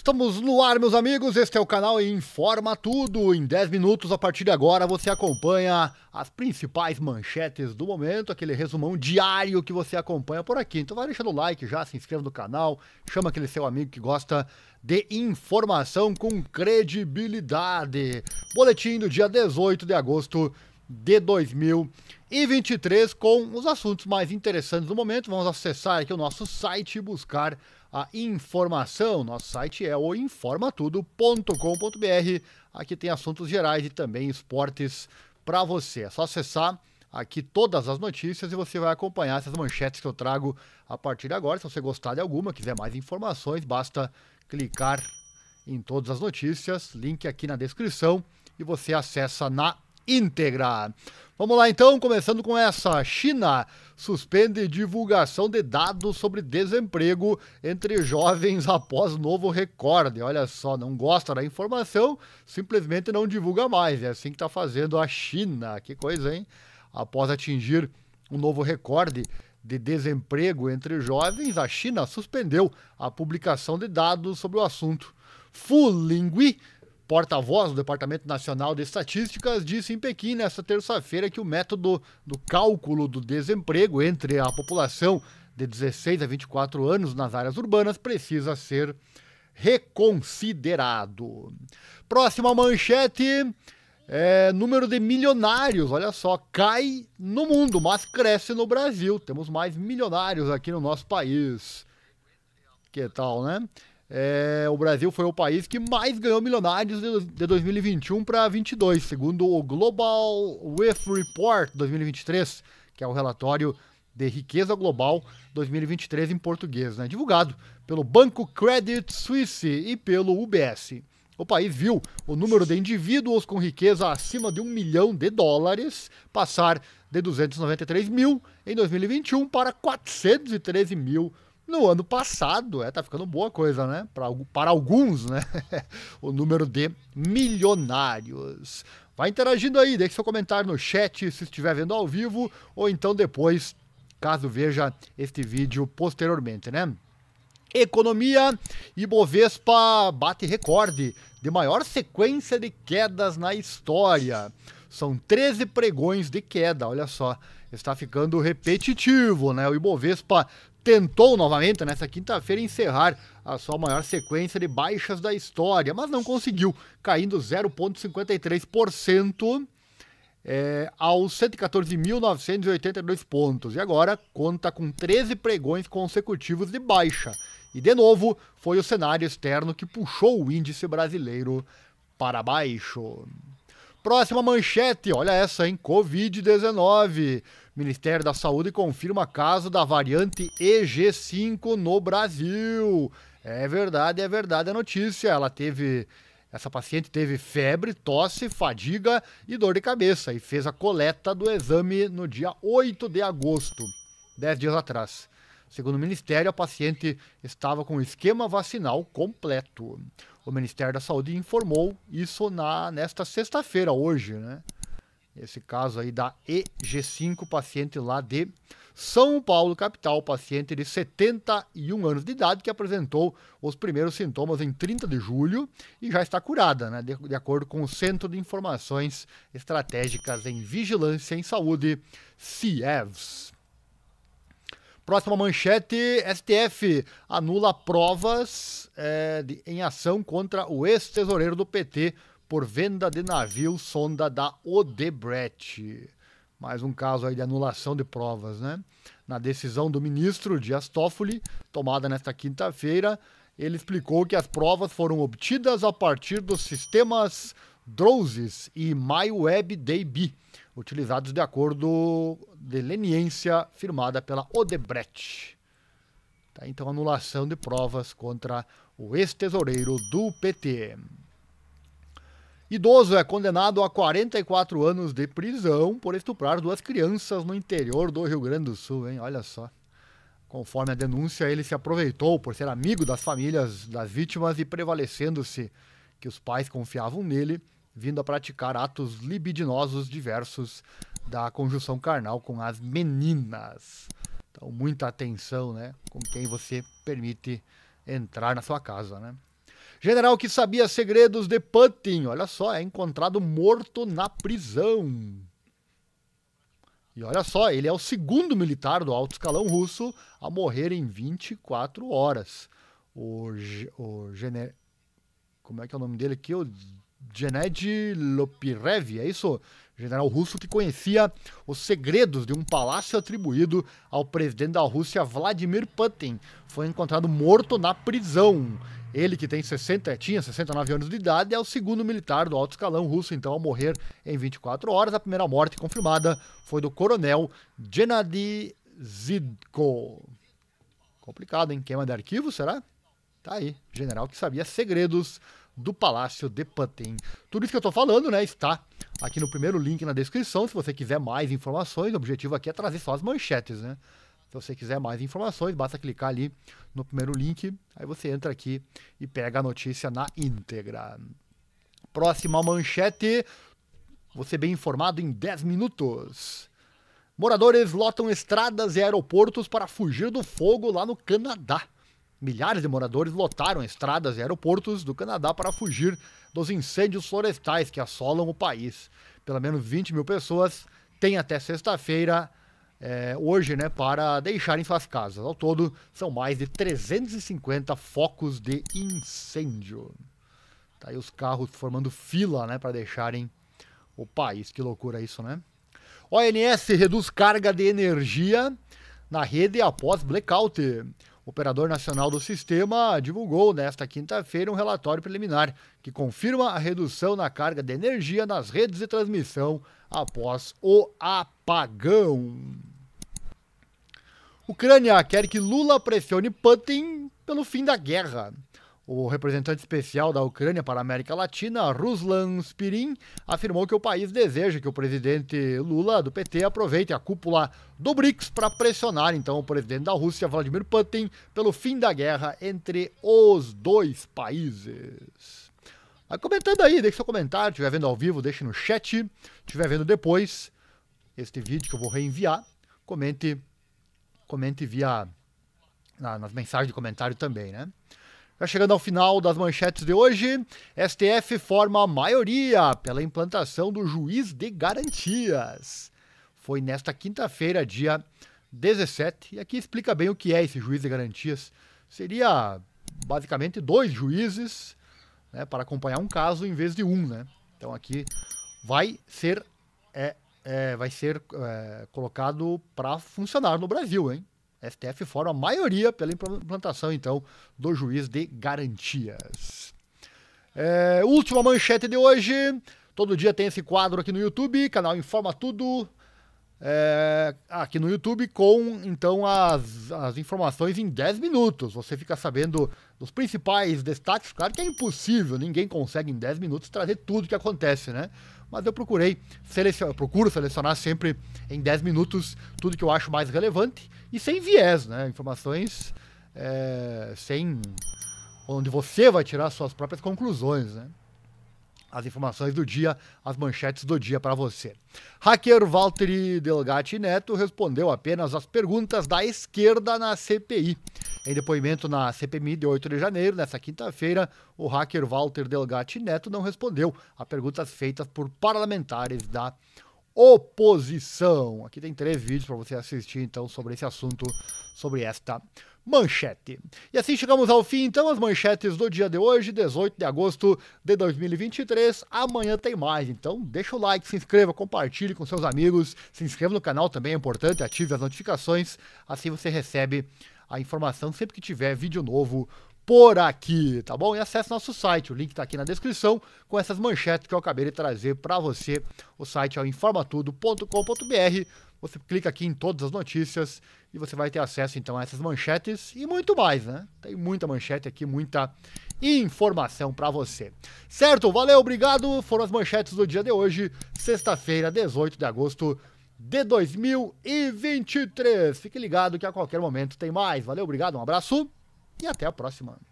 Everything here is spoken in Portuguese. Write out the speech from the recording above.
Estamos no ar, meus amigos. Este é o canal Informa Tudo. Em 10 minutos, a partir de agora, você acompanha as principais manchetes do momento, aquele resumão diário que você acompanha por aqui. Então, vai deixando o like já, se inscreva no canal, chama aquele seu amigo que gosta de informação com credibilidade. Boletim do dia 18 de agosto de 2023, com os assuntos mais interessantes do momento. Vamos acessar aqui o nosso site e buscar a informação. Nosso site é o informatudo.com.br. Aqui tem assuntos gerais e também esportes para você. É só acessar aqui todas as notícias e você vai acompanhar essas manchetes que eu trago a partir de agora. Se você gostar de alguma, quiser mais informações, basta clicar em todas as notícias, link aqui na descrição e você acessa na íntegra. Vamos lá então, começando com essa. China suspende divulgação de dados sobre desemprego entre jovens após novo recorde. Olha só, não gosta da informação, simplesmente não divulga mais. É assim que está fazendo a China. Que coisa, hein? Após atingir um novo recorde de desemprego entre jovens, a China suspendeu a publicação de dados sobre o assunto. Fulingui porta-voz do Departamento Nacional de Estatísticas disse em Pequim nesta terça-feira que o método do cálculo do desemprego entre a população de 16 a 24 anos nas áreas urbanas precisa ser reconsiderado. Próxima manchete. É, número de milionários, olha só, cai no mundo, mas cresce no Brasil. Temos mais milionários aqui no nosso país. Que tal, né? É, o Brasil foi o país que mais ganhou milionários de 2021 para 2022, segundo o Global Wealth Report 2023, que é o relatório de riqueza global 2023 em português, né? divulgado pelo Banco Credit Suisse e pelo UBS. O país viu o número de indivíduos com riqueza acima de um milhão de dólares passar de 293 mil em 2021 para 413 mil no ano passado, é, tá ficando boa coisa, né? Pra, para alguns, né? o número de milionários. Vai interagindo aí, deixe seu comentário no chat se estiver vendo ao vivo ou então depois, caso veja este vídeo posteriormente, né? Economia e Bovespa bate recorde de maior sequência de quedas na história. São 13 pregões de queda, olha só. Está ficando repetitivo, né? O Ibovespa tentou novamente nessa quinta-feira encerrar a sua maior sequência de baixas da história, mas não conseguiu, caindo 0,53% é, aos 114.982 pontos. E agora conta com 13 pregões consecutivos de baixa. E de novo, foi o cenário externo que puxou o índice brasileiro para baixo. Próxima manchete, olha essa, hein? Covid-19. Ministério da Saúde confirma caso da variante EG5 no Brasil. É verdade, é verdade a notícia. Ela teve. Essa paciente teve febre, tosse, fadiga e dor de cabeça e fez a coleta do exame no dia 8 de agosto, 10 dias atrás. Segundo o Ministério, a paciente estava com esquema vacinal completo. O Ministério da Saúde informou isso na, nesta sexta-feira, hoje, né? Esse caso aí da EG5, paciente lá de São Paulo, capital, paciente de 71 anos de idade, que apresentou os primeiros sintomas em 30 de julho e já está curada, né? De, de acordo com o Centro de Informações Estratégicas em Vigilância em Saúde, CIEVS. Próxima manchete: STF anula provas é, de, em ação contra o ex-tesoureiro do PT, por venda de navio sonda da Odebrecht. Mais um caso aí de anulação de provas, né? Na decisão do ministro Dias Toffoli, tomada nesta quinta-feira, ele explicou que as provas foram obtidas a partir dos sistemas Droses e MyWebDB, utilizados de acordo de leniência firmada pela Odebrecht. Tá, então, anulação de provas contra o ex-tesoureiro do PT. Idoso é condenado a 44 anos de prisão por estuprar duas crianças no interior do Rio Grande do Sul, hein? Olha só. Conforme a denúncia, ele se aproveitou por ser amigo das famílias das vítimas e prevalecendo-se que os pais confiavam nele, vindo a praticar atos libidinosos diversos da conjunção carnal com as meninas. Então, muita atenção, né, com quem você permite entrar na sua casa, né? General que sabia segredos de Putin, olha só, é encontrado morto na prisão. E olha só, ele é o segundo militar do alto escalão russo a morrer em 24 horas. O, o Gene... Como é que é o nome dele aqui? O Gened Lopirev, é isso? general russo que conhecia os segredos de um palácio atribuído ao presidente da Rússia, Vladimir Putin, foi encontrado morto na prisão. Ele, que tem 60, tinha 69 anos de idade, é o segundo militar do alto escalão russo, então, a morrer em 24 horas. A primeira morte confirmada foi do coronel Gennady Zidko. Complicado, hein? Queima de arquivo, será? Tá aí, general que sabia segredos do Palácio de Putin. Tudo isso que eu tô falando, né, está aqui no primeiro link na descrição, se você quiser mais informações. O objetivo aqui é trazer só as manchetes, né? Se você quiser mais informações, basta clicar ali no primeiro link, aí você entra aqui e pega a notícia na íntegra. Próxima manchete, você bem informado em 10 minutos. Moradores lotam estradas e aeroportos para fugir do fogo lá no Canadá. Milhares de moradores lotaram estradas e aeroportos do Canadá para fugir dos incêndios florestais que assolam o país. Pelo menos 20 mil pessoas têm até sexta-feira, é, hoje, né, para deixarem suas casas. Ao todo, são mais de 350 focos de incêndio. Tá aí os carros formando fila né, para deixarem o país. Que loucura isso, né? ONS reduz carga de energia na rede após blackout. O operador nacional do sistema divulgou nesta quinta-feira um relatório preliminar que confirma a redução na carga de energia nas redes de transmissão após o apagão. Ucrânia quer que Lula pressione Putin pelo fim da guerra. O representante especial da Ucrânia para a América Latina, Ruslan Spirin, afirmou que o país deseja que o presidente Lula do PT aproveite a cúpula do BRICS para pressionar então o presidente da Rússia, Vladimir Putin, pelo fim da guerra entre os dois países. Vai ah, comentando aí, deixa seu comentário, estiver vendo ao vivo, deixe no chat, estiver vendo depois este vídeo que eu vou reenviar, comente comente via na, nas mensagens de comentário também, né? Já tá chegando ao final das manchetes de hoje, STF forma maioria pela implantação do juiz de garantias. Foi nesta quinta-feira, dia 17, e aqui explica bem o que é esse juiz de garantias. Seria basicamente dois juízes né, para acompanhar um caso em vez de um, né? Então aqui vai ser é, é vai ser é, colocado para funcionar no Brasil, hein? STF fora a maioria pela implantação, então, do juiz de garantias. É, última manchete de hoje. Todo dia tem esse quadro aqui no YouTube, canal Informa Tudo. É, aqui no YouTube com então as, as informações em 10 minutos. Você fica sabendo dos principais destaques, claro que é impossível, ninguém consegue em 10 minutos trazer tudo que acontece, né? Mas eu procurei eu procuro selecionar sempre em 10 minutos tudo que eu acho mais relevante e sem viés, né? Informações é, sem onde você vai tirar suas próprias conclusões, né? as informações do dia, as manchetes do dia para você. Hacker Valtteri Delgatti Neto respondeu apenas às perguntas da esquerda na CPI. Em depoimento na CPMI de 8 de janeiro, nesta quinta-feira, o hacker Walter Delgatti Neto não respondeu a perguntas feitas por parlamentares da oposição. Aqui tem três vídeos para você assistir, então, sobre esse assunto, sobre esta manchete. E assim chegamos ao fim, então, as manchetes do dia de hoje, 18 de agosto de 2023. Amanhã tem mais, então deixa o like, se inscreva, compartilhe com seus amigos, se inscreva no canal também, é importante, ative as notificações, assim você recebe a informação sempre que tiver vídeo novo por aqui, tá bom? E acesse nosso site, o link está aqui na descrição, com essas manchetes que eu acabei de trazer para você. O site é o informatudo.com.br. Você clica aqui em todas as notícias e você vai ter acesso então a essas manchetes e muito mais, né? Tem muita manchete aqui, muita informação para você. Certo? Valeu, obrigado. Foram as manchetes do dia de hoje, sexta-feira, 18 de agosto de 2023. Fique ligado que a qualquer momento tem mais. Valeu, obrigado. Um abraço e até a próxima.